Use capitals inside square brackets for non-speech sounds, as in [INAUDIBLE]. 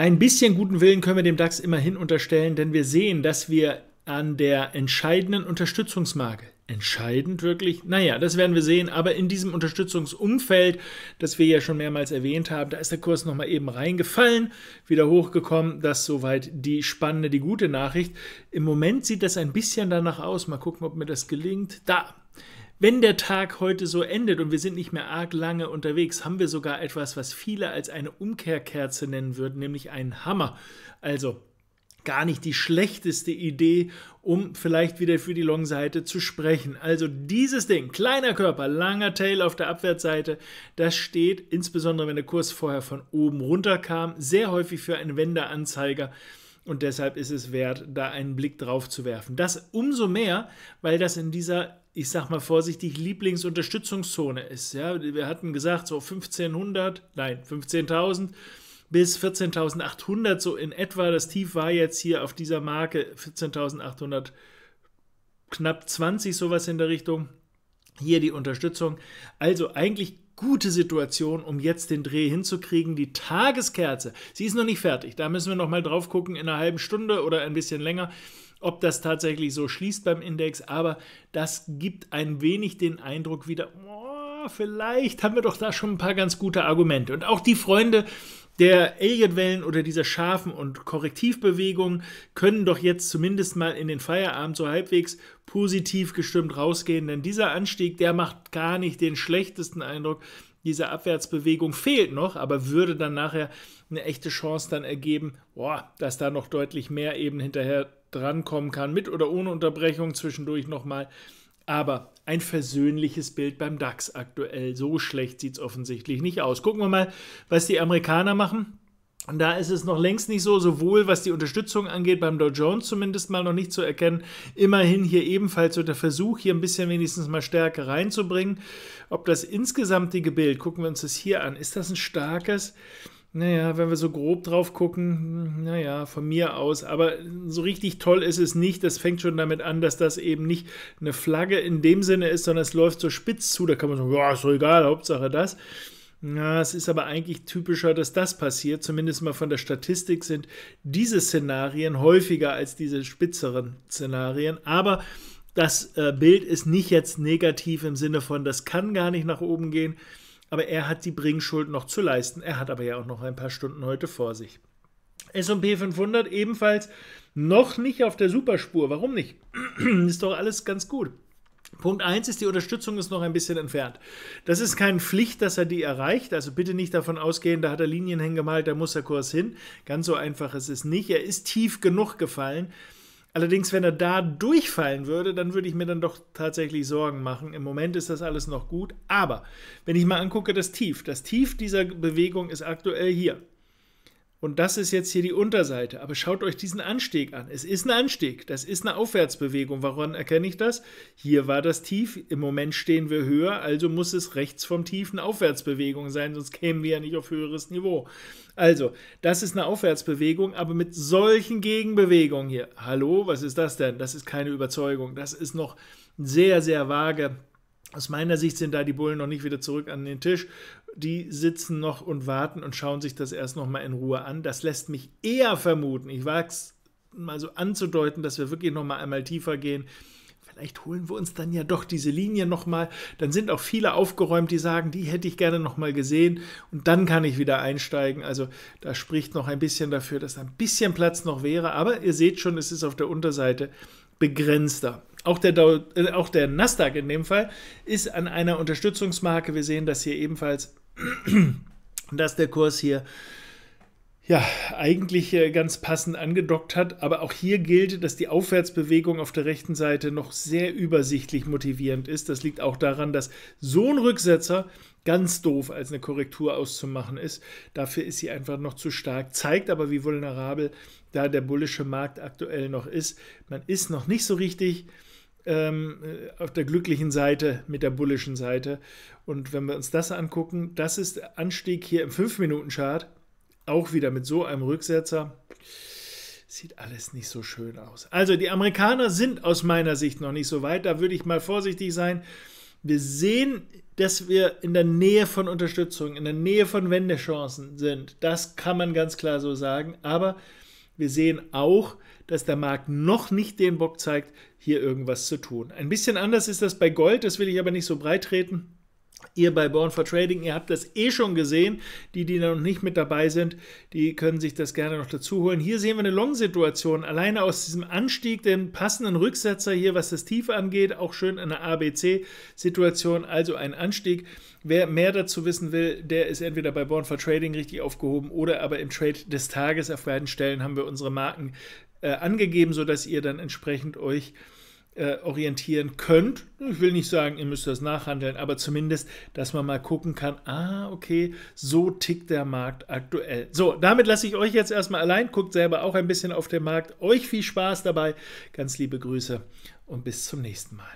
Ein bisschen guten Willen können wir dem DAX immerhin unterstellen, denn wir sehen, dass wir an der entscheidenden Unterstützungsmarke. Entscheidend wirklich? Naja, das werden wir sehen. Aber in diesem Unterstützungsumfeld, das wir ja schon mehrmals erwähnt haben, da ist der Kurs nochmal eben reingefallen, wieder hochgekommen. Das soweit die spannende, die gute Nachricht. Im Moment sieht das ein bisschen danach aus. Mal gucken, ob mir das gelingt. Da wenn der Tag heute so endet und wir sind nicht mehr arg lange unterwegs, haben wir sogar etwas, was viele als eine Umkehrkerze nennen würden, nämlich einen Hammer. Also gar nicht die schlechteste Idee, um vielleicht wieder für die Long-Seite zu sprechen. Also dieses Ding, kleiner Körper, langer Tail auf der Abwärtsseite, das steht, insbesondere wenn der Kurs vorher von oben runter kam, sehr häufig für einen Wendeanzeiger. Und deshalb ist es wert, da einen Blick drauf zu werfen. Das umso mehr, weil das in dieser ich sag mal vorsichtig, Lieblingsunterstützungszone ist. Ja? Wir hatten gesagt, so 1500, nein, 15.000 bis 14.800, so in etwa. Das Tief war jetzt hier auf dieser Marke 14.800, knapp 20, sowas in der Richtung. Hier die Unterstützung. Also eigentlich gute Situation, um jetzt den Dreh hinzukriegen. Die Tageskerze, sie ist noch nicht fertig. Da müssen wir nochmal drauf gucken in einer halben Stunde oder ein bisschen länger ob das tatsächlich so schließt beim Index, aber das gibt ein wenig den Eindruck wieder, oh, vielleicht haben wir doch da schon ein paar ganz gute Argumente. Und auch die Freunde der Alien-Wellen oder dieser Schafen- und Korrektivbewegung können doch jetzt zumindest mal in den Feierabend so halbwegs positiv gestimmt rausgehen, denn dieser Anstieg, der macht gar nicht den schlechtesten Eindruck. Diese Abwärtsbewegung fehlt noch, aber würde dann nachher eine echte Chance dann ergeben, boah, dass da noch deutlich mehr eben hinterher drankommen kann, mit oder ohne Unterbrechung zwischendurch nochmal. Aber ein versöhnliches Bild beim DAX aktuell. So schlecht sieht es offensichtlich nicht aus. Gucken wir mal, was die Amerikaner machen. Und da ist es noch längst nicht so, sowohl was die Unterstützung angeht, beim Dow Jones zumindest mal noch nicht zu erkennen. Immerhin hier ebenfalls so der Versuch, hier ein bisschen wenigstens mal Stärke reinzubringen. Ob das insgesamtige Bild, gucken wir uns das hier an, ist das ein starkes? Naja, wenn wir so grob drauf gucken, hm, naja, von mir aus. Aber so richtig toll ist es nicht. Das fängt schon damit an, dass das eben nicht eine Flagge in dem Sinne ist, sondern es läuft so spitz zu. Da kann man sagen, ja, ist doch egal, Hauptsache das. Na, es ist aber eigentlich typischer, dass das passiert. Zumindest mal von der Statistik sind diese Szenarien häufiger als diese spitzeren Szenarien. Aber das äh, Bild ist nicht jetzt negativ im Sinne von, das kann gar nicht nach oben gehen aber er hat die Bringschuld noch zu leisten. Er hat aber ja auch noch ein paar Stunden heute vor sich. S&P 500 ebenfalls noch nicht auf der Superspur. Warum nicht? [CLEARS THROAT] ist doch alles ganz gut. Punkt 1 ist, die Unterstützung ist noch ein bisschen entfernt. Das ist keine Pflicht, dass er die erreicht. Also bitte nicht davon ausgehen, da hat er Linien hingemalt, da muss der Kurs hin. Ganz so einfach ist es nicht. Er ist tief genug gefallen Allerdings, wenn er da durchfallen würde, dann würde ich mir dann doch tatsächlich Sorgen machen. Im Moment ist das alles noch gut. Aber wenn ich mal angucke, das Tief, das Tief dieser Bewegung ist aktuell hier. Und das ist jetzt hier die Unterseite. Aber schaut euch diesen Anstieg an. Es ist ein Anstieg. Das ist eine Aufwärtsbewegung. Woran erkenne ich das? Hier war das Tief. Im Moment stehen wir höher. Also muss es rechts vom Tief eine Aufwärtsbewegung sein. Sonst kämen wir ja nicht auf höheres Niveau. Also, das ist eine Aufwärtsbewegung, aber mit solchen Gegenbewegungen hier. Hallo, was ist das denn? Das ist keine Überzeugung. Das ist noch sehr, sehr vage aus meiner Sicht sind da die Bullen noch nicht wieder zurück an den Tisch. Die sitzen noch und warten und schauen sich das erst nochmal in Ruhe an. Das lässt mich eher vermuten, ich wage es mal so anzudeuten, dass wir wirklich nochmal einmal tiefer gehen. Vielleicht holen wir uns dann ja doch diese Linie nochmal. Dann sind auch viele aufgeräumt, die sagen, die hätte ich gerne nochmal gesehen und dann kann ich wieder einsteigen. Also da spricht noch ein bisschen dafür, dass ein bisschen Platz noch wäre. Aber ihr seht schon, es ist auf der Unterseite begrenzter. Auch der, Dow, äh, auch der Nasdaq in dem Fall ist an einer Unterstützungsmarke. Wir sehen das hier ebenfalls, [CLEARS THROAT] dass der Kurs hier ja, eigentlich äh, ganz passend angedockt hat. Aber auch hier gilt, dass die Aufwärtsbewegung auf der rechten Seite noch sehr übersichtlich motivierend ist. Das liegt auch daran, dass so ein Rücksetzer ganz doof als eine Korrektur auszumachen ist. Dafür ist sie einfach noch zu stark. Zeigt aber, wie vulnerabel da der bullische Markt aktuell noch ist. Man ist noch nicht so richtig ähm, äh, auf der glücklichen Seite mit der bullischen Seite. Und wenn wir uns das angucken, das ist der Anstieg hier im 5-Minuten-Chart, auch wieder mit so einem Rücksetzer. Sieht alles nicht so schön aus. Also die Amerikaner sind aus meiner Sicht noch nicht so weit, da würde ich mal vorsichtig sein. Wir sehen, dass wir in der Nähe von Unterstützung, in der Nähe von Wendechancen sind. Das kann man ganz klar so sagen, aber wir sehen auch, dass der Markt noch nicht den Bock zeigt, hier irgendwas zu tun. Ein bisschen anders ist das bei Gold, das will ich aber nicht so breit treten. Ihr bei Born for Trading, ihr habt das eh schon gesehen. Die, die noch nicht mit dabei sind, die können sich das gerne noch dazu holen. Hier sehen wir eine Long-Situation. Alleine aus diesem Anstieg, den passenden Rücksetzer hier, was das Tief angeht, auch schön eine ABC-Situation, also ein Anstieg. Wer mehr dazu wissen will, der ist entweder bei Born for Trading richtig aufgehoben oder aber im Trade des Tages. Auf beiden Stellen haben wir unsere Marken äh, angegeben, sodass ihr dann entsprechend euch äh, äh, orientieren könnt. Ich will nicht sagen, ihr müsst das nachhandeln, aber zumindest, dass man mal gucken kann, ah, okay, so tickt der Markt aktuell. So, damit lasse ich euch jetzt erstmal allein, guckt selber auch ein bisschen auf den Markt. Euch viel Spaß dabei, ganz liebe Grüße und bis zum nächsten Mal.